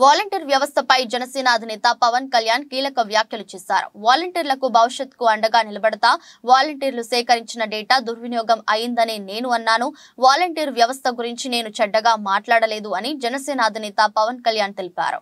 volunteer వ్యవస్థపై జనసేన అధినేత పవన్ కళ్యాణ్ కీలక వ్యాఖ్యలు చేశారు వాలంటీర్లకు భవిష్యత్కు అండగా నిలబడతా వాలంటీర్లు సేకరించిన డేటా దుర్వినియోగం అయిందని నేను అన్నాను వాలంటీర్ వ్యవస్థ గురించి నేను చెడ్డగా మాట్లాడలేదు అని జనసేన అధినేత పవన్ కళ్యాణ్ తెలిపారు